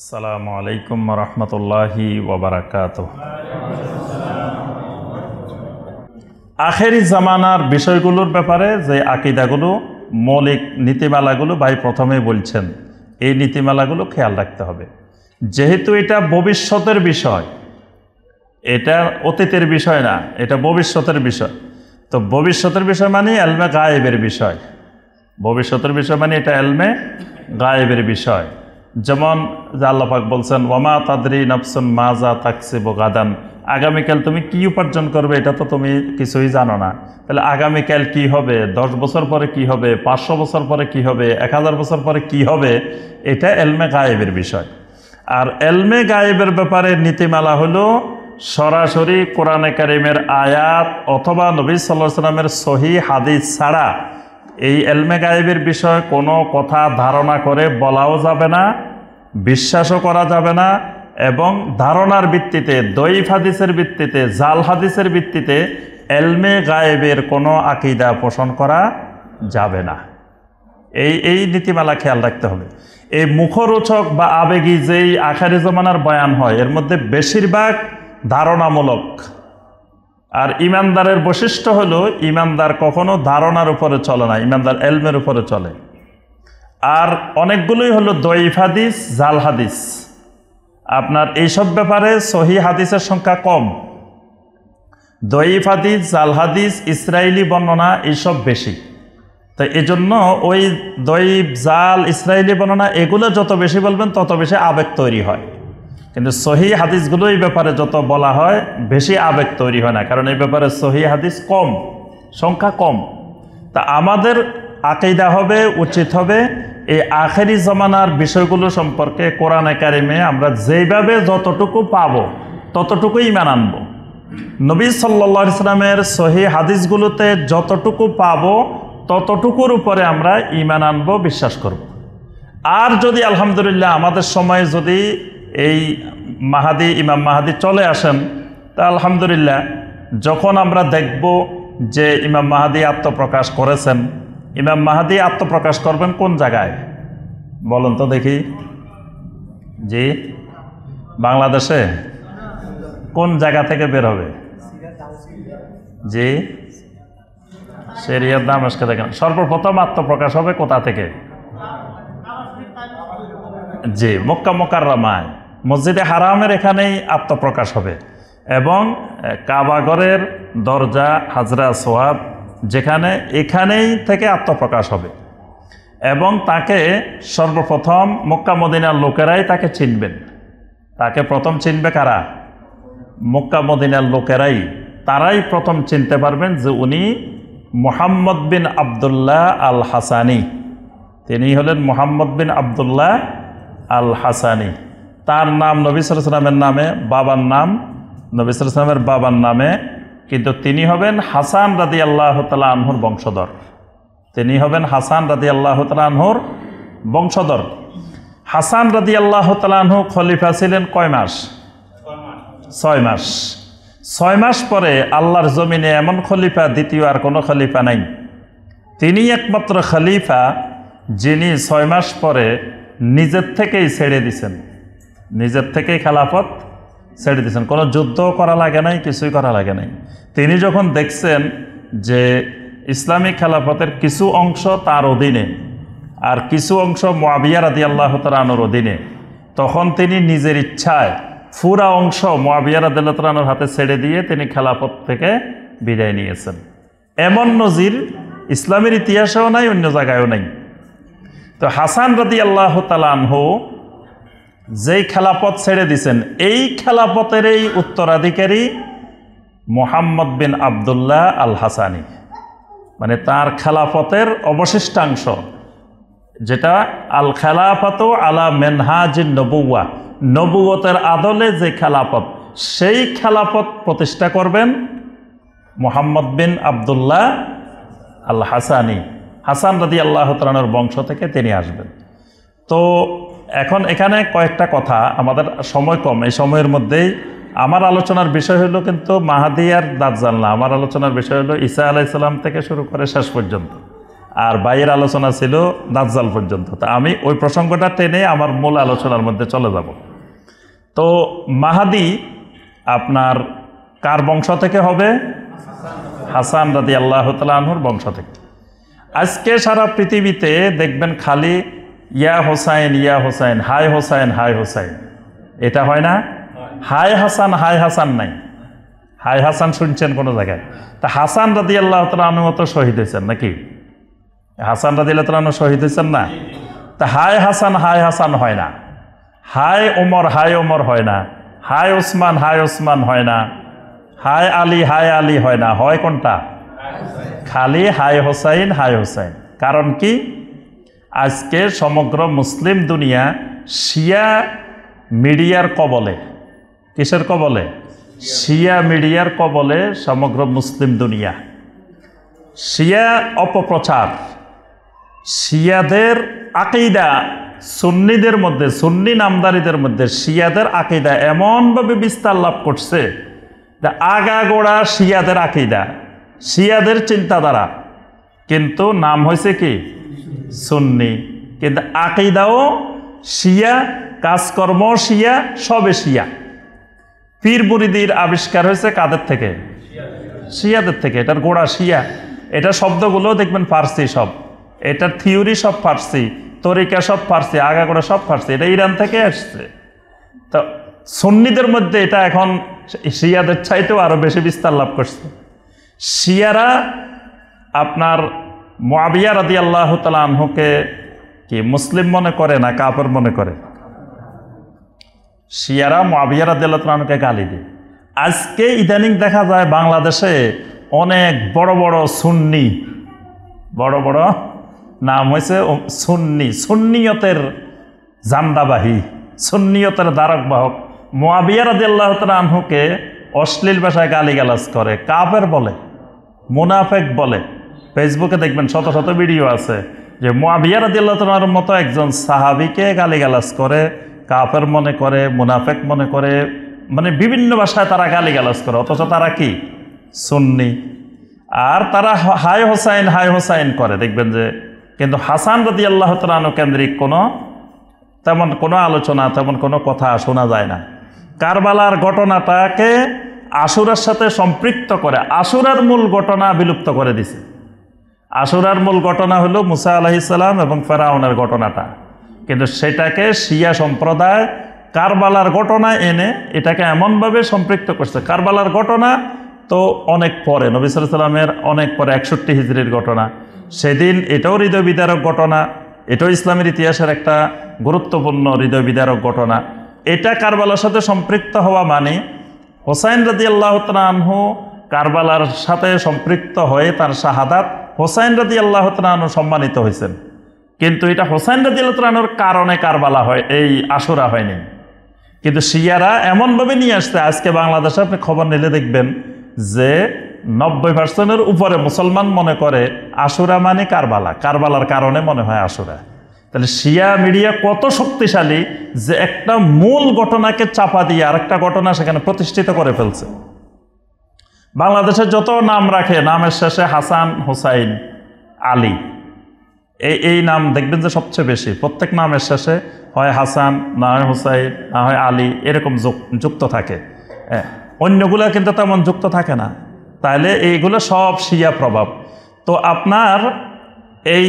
আসসালামু আলাইকুম রহমতুল্লাহি ওবরাকাত আখেরি জামানার বিষয়গুলোর ব্যাপারে যে আকিদাগুলো মৌলিক নীতিমালাগুলো ভাই প্রথমে বলছেন এই নীতিমালাগুলো খেয়াল রাখতে হবে যেহেতু এটা ভবিষ্যতের বিষয় এটা অতীতের বিষয় না এটা ভবিষ্যতের বিষয় তো ভবিষ্যতের বিষয় মানে এলমে গায়েবের বিষয় ভবিষ্যতের বিষয় মানে এটা এলমে গায়েবের বিষয় যেমন যে আল্লাপাক বলছেন ওমা তাদরি নাফসুন মাজা তাকসে গাদান আগামীকাল তুমি কি উপার্জন করবে এটা তো তুমি কিছুই জানো না তাহলে আগামীকাল কি হবে দশ বছর পরে কি হবে পাঁচশো বছর পরে কি হবে এক হাজার বছর পরে কি হবে এটা এলমে গায়েবের বিষয় আর এলমে গায়েবের ব্যাপারে নীতিমালা হলো সরাসরি কোরআনে কারিমের আয়াত অথবা নবী সাল্লাহ সাল্লামের সহি হাদিস ছাড়া এই এলমে গায়েবের বিষয়ে কোনো কথা ধারণা করে বলাও যাবে না বিশ্বাসও করা যাবে না এবং ধারণার ভিত্তিতে দৈফ হাদিসের ভিত্তিতে জাল হাদিসের ভিত্তিতে এলমে গায়েবের কোনো আকিদা পোষণ করা যাবে না এই এই নীতিমালা খেয়াল রাখতে হবে এই মুখরোচক বা আবেগী যেই আখারি জমানার বয়ান হয় এর মধ্যে বেশিরভাগ ধারণামূলক আর ইমানদারের বৈশিষ্ট্য হলো ইমানদার কখনো ধারণার উপরে চলে না ইমানদার এলমের উপরে চলে আর অনেকগুলোই হলো দইফ হাদিস জাল হাদিস আপনার এইসব ব্যাপারে সহি হাদিসের সংখ্যা কম দইফ হাদিস জাল হাদিস ইসরায়েলি বর্ণনা এইসব বেশি তো এজন্য ওই দইব জাল ইসরায়েলি বর্ণনা এগুলো যত বেশি বলবেন তত বেশি আবেগ তৈরি হয় কিন্তু সহি হাদিসগুলো এই ব্যাপারে যত বলা হয় বেশি আবেগ তৈরি হয় না কারণ এই ব্যাপারে সহি হাদিস কম সংখ্যা কম তা আমাদের আকিদা হবে উচিত হবে এই আখেরি জমানার বিষয়গুলো সম্পর্কে কোরআন একাডেমে আমরা যেভাবে যতটুকু পাব ততটুকুই ইমান আনব নবী সাল্লা ইসলামের সহি হাদিসগুলোতে যতটুকু পাব ততটুকুর উপরে আমরা ইমান আনব বিশ্বাস করব আর যদি আলহামদুলিল্লাহ আমাদের সময়ে যদি এই মাহাদি ইমাম মাহাদি চলে আসেন তা আলহামদুলিল্লাহ যখন আমরা দেখব যে ইমাম মাহাদি আত্মপ্রকাশ করেছেন ইমাম মাহাদি আত্মপ্রকাশ করবেন কোন জায়গায় বলুন তো দেখি জি বাংলাদেশে কোন জায়গা থেকে বের হবে জি সেরিয়ার দাম আজকে দেখেন সর্বপ্রথম আত্মপ্রকাশ হবে কোথা থেকে জি মক্কা মোকার রামায় মসজিদে হারামের এখানেই আত্মপ্রকাশ হবে এবং কাবাগরের দরজা হাজরা সোয়াব যেখানে এখানেই থেকে আত্মপ্রকাশ হবে এবং তাকে সর্বপ্রথম মক্কা মদিনার লোকেরাই তাকে চিনবেন তাকে প্রথম চিনবে কারা মক্কা মদিনার লোকেরাই তারাই প্রথম চিনতে পারবেন যে উনি মোহাম্মদ বিন আবদুল্লাহ আল হাসানি তিনি হলেন মোহাম্মদ বিন আবদুল্লাহ আল হাসানি তার নাম নবী সালামের নামে বাবার নাম নবী সালামের বাবার নামে কিন্তু তিনি হবেন হাসান রাদি আল্লাহ তালা আনহুর বংশধর তিনি হবেন হাসান রাদি আল্লাহ তালা আনহুর বংশধর হাসান রাদি আল্লাহ তালাহু খলিফা ছিলেন কয় মাস ছয় মাস ছয় মাস পরে আল্লাহর জমিনে এমন খলিফা দ্বিতীয় আর কোনো খলিফা নাই তিনি একমাত্র খলিফা যিনি ছয় মাস পরে নিজের থেকেই ছেড়ে দিছেন নিজের থেকেই খেলাফত ছেড়ে দিয়েছেন কোনো যুদ্ধ করা লাগে নাই কিছুই করা লাগে নাই তিনি যখন দেখছেন যে ইসলামিক খেলাফতের কিছু অংশ তার অধীনে আর কিছু অংশ মোয়াবিয়া রাদি আল্লাহ তালানোর অধীনে তখন তিনি নিজের ইচ্ছায় ফুরা অংশ মোয়াবিয়া রাদি আল্লাহ তালানোর হাতে ছেড়ে দিয়ে তিনি খেলাফত থেকে বিদায় নিয়েছেন এমন নজির ইসলামের ইতিহাসেও নাই অন্য জায়গায়ও নাই তো হাসান রাদি আল্লাহ তালানহ যেই খেলাপথ ছেড়ে দিছেন এই খেলাপথের এই উত্তরাধিকারী মোহাম্মদ বিন আবদুল্লাহ আল হাসানি মানে তার খেলাফতের অবশিষ্টাংশ যেটা আল খেলাফত আলা মেনহাজিন নবুয়া নবুয়তের আদলে যে খেলাফত সেই খেলাফত প্রতিষ্ঠা করবেন মোহাম্মদ বিন আবদুল্লাহ আল হাসানি হাসান রাদি আল্লাহ তালানোর বংশ থেকে তিনি আসবেন তো এখন এখানে কয়েকটা কথা আমাদের সময় কম এই সময়ের মধ্যেই আমার আলোচনার বিষয় হলো কিন্তু মাহাদি আর দাজ্জাল না আমার আলোচনার বিষয় হলো ঈসা আলাইসাল্লাম থেকে শুরু করে শেষ পর্যন্ত আর বাইয়ের আলোচনা ছিল দাজ্জাল পর্যন্ত তা আমি ওই প্রসঙ্গটা টেনে আমার মূল আলোচনার মধ্যে চলে যাব তো মাহাদি আপনার কার বংশ থেকে হবে হাসান রাদি আল্লাহ তালাহুর বংশ থেকে আজকে সারা পৃথিবীতে দেখবেন খালি ইয়া হোসাইন ইয়া হোসাইন হাই হোসাইন হাই হোসাইন এটা হয় না হাই হাসান হাই হাসান নাই হাই হাসান শুনছেন কোনো জায়গায় তা হাসান রাদি আল্লাহ তালু মতো শহীদ হয়েছেন নাকি হাসান রাদি আল্লাহ তালু শহীদ হয়েছেন না তা হাই হাসান হাই হাসান হয় না হাই ওমর হাই ওমর হয় না হাই ওসমান হাই ওসমান হয় না হাই আলী হাই আলী হয় না হয় কোনটা খালি হাই হোসাইন হাই হোসাইন কারণ কি আজকে সমগ্র মুসলিম দুনিয়া শিয়া মিডিয়ার কবলে কিসের কবলে শিয়া মিডিয়ার কবলে সমগ্র মুসলিম দুনিয়া শিয়া অপপ্রচার শিয়াদের আকিদা সুন্নিদের মধ্যে সুন্নি নামদারিদের মধ্যে শিয়াদের আকিদা এমনভাবে বিস্তার লাভ করছে আগাগোড়া শিয়াদের আকিদা শিয়াদের চিন্তাধারা কিন্তু নাম হয়েছে কি সন্নি কিন্তু আকিদাও শিয়া কাজকর্ম শিয়া সবে শিয়া পীর আবিষ্কার হয়েছে কাদের থেকে শিয়াদের থেকে এটার গোড়া শিয়া এটা শব্দগুলো দেখবেন ফার্সি সব এটার থিওরি সব ফার্সি তরিকা সব ফার্সি আগা করে সব ফার্সি এটা ইরান থেকে আসছে তো সন্নিদের মধ্যে এটা এখন শিয়াদের চাইতেও আরও বেশি বিস্তার লাভ করছে শিয়ারা আপনার মোয়াবিয়া রাদি আল্লাহ তালাহুকে কি মুসলিম মনে করে না কাপড় মনে করে শিয়ারা মোয়াবিয়া রাদি আল্লাহ তালাহকে গালি দেয় আজকে ইদানিং দেখা যায় বাংলাদেশে অনেক বড় বড় সুন্নি বড় বড় নাম হয়েছে সুন্নি সুন্নিয়তের জান্দাবাহী সুন্নিয়তের দ্বারক বাহক রাদি আল্লাহ তালাহুকে অশ্লীল ভাষায় গালিগালাজ করে কাপের বলে মুনাফেক বলে ফেসবুকে দেখবেন শত শত ভিডিও আছে যে মোয়াবিয়া রাদিল্লা তোমার মতো একজন সাহাবিকে গালিগালাজ করে কাফের মনে করে মুনাফেক মনে করে মানে বিভিন্ন ভাষায় তারা গালিগালাজ করে অথচ তারা কি সুন্নি আর তারা হাই হোসাইন হাই হোসাইন করে দেখবেন যে কিন্তু হাসান রদি আল্লাহ তালানো কেন্দ্রিক কোনো তেমন কোনো আলোচনা তেমন কোনো কথা শোনা যায় না কারবালার ঘটনাটাকে আসুরের সাথে সম্পৃক্ত করে আসুরের মূল ঘটনা বিলুপ্ত করে দিছে আশুরার মূল ঘটনা হলো মুসা আলাহিসাল্লাম এবং ফেরাউনের ঘটনাটা কিন্তু সেটাকে শিয়া সম্প্রদায় কারবালার ঘটনা এনে এটাকে এমনভাবে সম্পৃক্ত করছে কারবালার ঘটনা তো অনেক পরে সাল্লামের অনেক পরে একষট্টি হিজড়ির ঘটনা সেদিন এটাও হৃদয় বিদারক ঘটনা এটাও ইসলামের ইতিহাসের একটা গুরুত্বপূর্ণ হৃদয় বিদারক ঘটনা এটা কারবালার সাথে সম্পৃক্ত হওয়া মানে হোসাইন রাজি আল্লাহ তালহু কারবালার সাথে সম্পৃক্ত হয়ে তার শাহাদাত হোসাইন রাজি আল্লাহ তালু সম্মানিত হয়েছেন কিন্তু এটা হোসাইন রাজি আল্লাহ তালুর কারণে কারবালা হয় এই আসরা হয়নি কিন্তু শিয়ারা এমনভাবে নিয়ে আসতে আজকে বাংলাদেশে আপনি খবর নিলে দেখবেন যে নব্বই পার্সেন্টের উপরে মুসলমান মনে করে আশুরা মানে কারবালা কারবালার কারণে মনে হয় আশুরা তাহলে শিয়া মিডিয়া কত শক্তিশালী যে একটা মূল ঘটনাকে চাপা দিয়ে আরেকটা ঘটনা সেখানে প্রতিষ্ঠিত করে ফেলছে বাংলাদেশে যত নাম রাখে নামের শেষে হাসান হুসাইন আলী এই এই নাম দেখবেন যে সবচেয়ে বেশি প্রত্যেক নামের শেষে হয় হাসান না হয় হুসাইন না হয় আলী এরকম যুক্ত থাকে অন্যগুলো কিন্তু তেমন যুক্ত থাকে না তাহলে এইগুলো সব শিয়া প্রভাব তো আপনার এই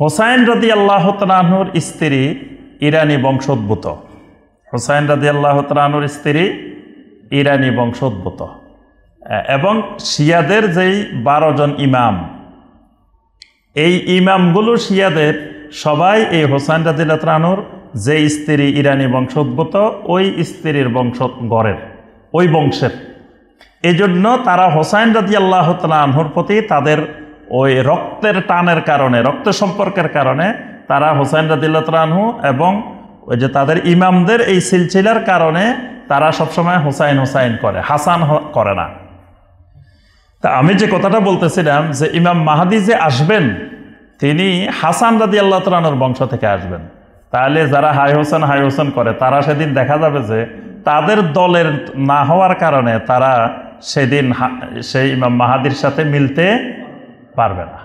হোসাইন রদি আল্লাহ তালুর স্ত্রী ইরানি বংশোদ্ভূত হোসাইন রদি আল্লাহ তালুর স্ত্রী ইরানি বংশোদ্ভূত এবং শিয়াদের যেই বারো জন ইমাম এই ইমামগুলো শিয়াদের সবাই এই হোসাইন রাজিল্লা ত্রানুর যে স্ত্রী ইরানি বংশোদ্ভূত ওই স্ত্রীর বংশ গড়ের ওই বংশের এই জন্য তারা হোসাইন রাজি আল্লাহ তালাহুর প্রতি তাদের ওই রক্তের টানের কারণে রক্ত সম্পর্কের কারণে তারা হোসাইন রাজিল্লা এবং ওই যে তাদের ইমামদের এই সিলসিলার কারণে তারা সবসময় হোসাইন হোসাইন করে হাসান করে না তা আমি যে কথাটা বলতেছিলাম যে ইমাম মাহাদি যে আসবেন তিনি হাসান রাদি আল্লাহ তালানোর বংশ থেকে আসবেন তাহলে যারা হাই হোসেন হাই হোসেন করে তারা সেদিন দেখা যাবে যে তাদের দলের না হওয়ার কারণে তারা সেদিন সেই ইমাম মাহাদির সাথে মিলতে পারবে না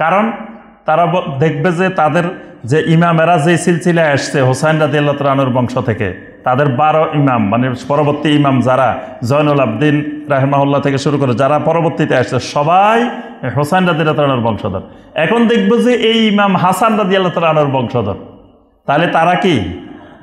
কারণ তারা দেখবে যে তাদের যে ইমামেরা যে সিলসিলায় আসছে হোসাইন রাদি আল্লাহ তালানোর বংশ থেকে তাদের বারো ইমাম মানে পরবর্তী ইমাম যারা জয়নুল আবদিন রাহেমাহুল্লাহ থেকে শুরু করে যারা পরবর্তীতে আসছে সবাই হোসাইন রাদি আল্লাহর বংশধর এখন দেখব যে এই ইমাম হাসান রাদি আল্লাহ তালনার বংশধর তাহলে তারা কি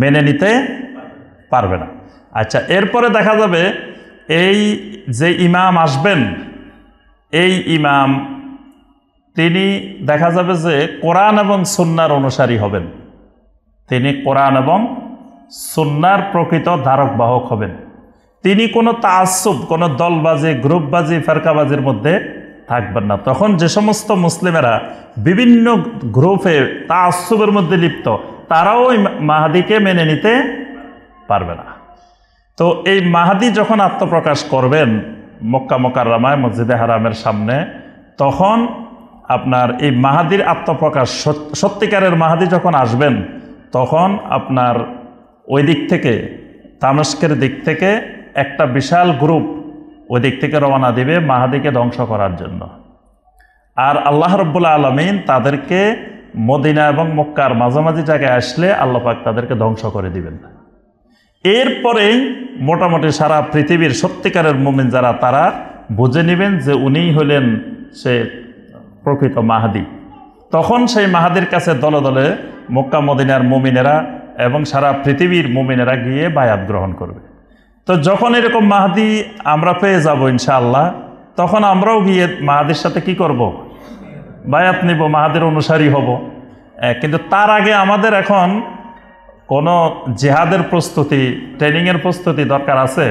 মেনে নিতে পারবে না আচ্ছা এরপরে দেখা যাবে এই যে ইমাম আসবেন এই ইমাম তিনি দেখা যাবে যে কোরআন এবং সন্ন্যার অনুসারী হবেন তিনি কোরআন এবং সুন্নার প্রকৃত ধারক বাহক হবেন তিনি কোনো তাসুব কোনো দলবাজি গ্রুপবাজি ফেরকাবাজির মধ্যে থাকবেন না তখন যে সমস্ত মুসলিমেরা বিভিন্ন গ্রুপে তাসুবের মধ্যে লিপ্ত তারাও ওই মাহাদিকে মেনে নিতে পারবে না তো এই মাহাদি যখন আত্মপ্রকাশ করবেন মক্কা রামায় মসজিদে হারামের সামনে তখন আপনার এই মাহাদির আত্মপ্রকাশ সত্যিকারের মাহাদি যখন আসবেন তখন আপনার ওই দিক থেকে তামস্কের দিক থেকে একটা বিশাল গ্রুপ ওই দিক থেকে রওনা দেবে মাহাদিকে ধ্বংস করার জন্য আর আল্লাহ রব্বুল্লা আলমিন তাদেরকে মদিনা এবং মক্কার মাঝামাঝি জায়গায় আসলে আল্লাপাক তাদেরকে ধ্বংস করে দিবেন এরপরে মোটামুটি সারা পৃথিবীর সত্যিকারের মোমিন যারা তারা বুঝে নেবেন যে উনিই হলেন সে প্রকৃত মাহাদি তখন সেই মাহাদির কাছে দলে দলে মক্কা মদিনার মোমিনেরা এবং সারা পৃথিবীর মোমিনেরা গিয়ে বায়াত গ্রহণ করবে তো যখন এরকম মাহাদি আমরা পেয়ে যাব ইনশাআল্লাহ তখন আমরাও গিয়ে মাহাদের সাথে কি করব। বায়াত নিব মাহাদের অনুসারী হব কিন্তু তার আগে আমাদের এখন কোনো জেহাদের প্রস্তুতি ট্রেনিংয়ের প্রস্তুতি দরকার আছে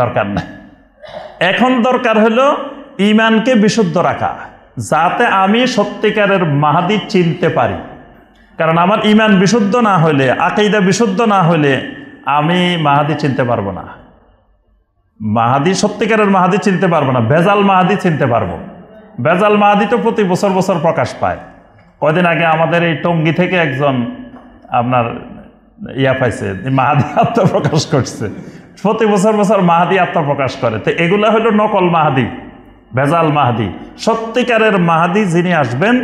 দরকার নেই এখন দরকার হলো ইমানকে বিশুদ্ধ রাখা যাতে আমি সত্যিকারের মাহাদি চিনতে পারি কারণ আমার ইমান বিশুদ্ধ না হলে আকাইদা বিশুদ্ধ না হলে আমি মাহাদি চিনতে পারবো না মাহাদি সত্যিকারের মাহাদি চিনতে পারবো না ভেজাল মাহাদি চিনতে পারবো ভেজাল মাহাদি তো প্রতি বছর বছর প্রকাশ পায় কয়দিন আগে আমাদের এই টঙ্গি থেকে একজন আপনার ইয়া পাইছে মাহাদি আত্মপ্রকাশ করছে প্রতি বছর বছর মাহাদি আত্মপ্রকাশ করে তো এগুলা হলো নকল মাহাদি ভেজাল মাহাদি সত্যিকারের মাহাদি যিনি আসবেন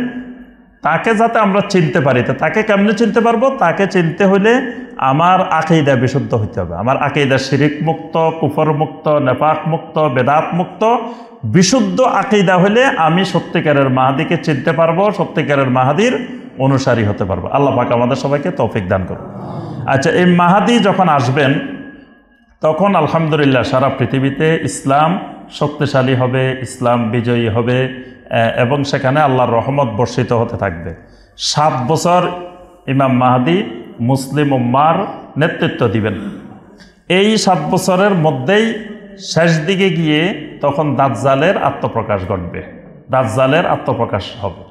তাকে যাতে আমরা চিনতে পারি তো তাকে কেমনে চিনতে পারবো তাকে চিনতে হলে আমার আকেইদা বিশুদ্ধ হইতে হবে আমার আকেইদা শিরিক মুক্ত কুফর মুক্ত নেপাক মুক্ত বেদাত মুক্ত বিশুদ্ধ আকেইদা হলে আমি সত্যিকারের মাহাদিকে চিনতে পারবো সত্যিকারের মাহাদির অনুসারী হতে পারবো আল্লাহ পাক আমাদের সবাইকে তৌফিক দান করবো আচ্ছা এই মাহাদি যখন আসবেন তখন আলহামদুলিল্লাহ সারা পৃথিবীতে ইসলাম শক্তিশালী হবে ইসলাম বিজয়ী হবে এবং সেখানে আল্লাহর রহমত বর্ষিত হতে থাকবে সাত বছর ইমাম মাহাদি মুসলিম উম্মার নেতৃত্ব দিবেন এই সাত বছরের মধ্যেই শেষ দিকে গিয়ে তখন দাজ্জালের আত্মপ্রকাশ ঘটবে দাজ্জালের আত্মপ্রকাশ হবে